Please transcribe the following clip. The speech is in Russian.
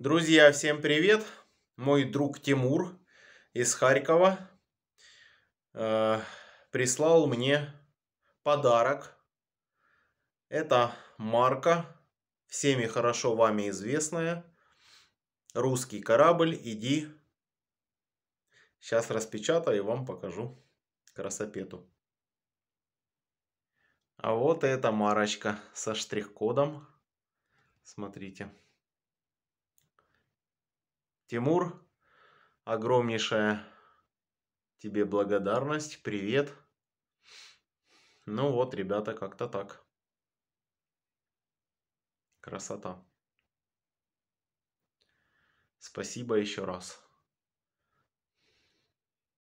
Друзья, всем привет! Мой друг Тимур из Харькова э, прислал мне подарок. Это марка, всеми хорошо вами известная. Русский корабль, иди. Сейчас распечатаю и вам покажу красопету. А вот эта марочка со штрих-кодом. Смотрите. Тимур, огромнейшая тебе благодарность, привет. Ну вот, ребята, как-то так. Красота. Спасибо еще раз.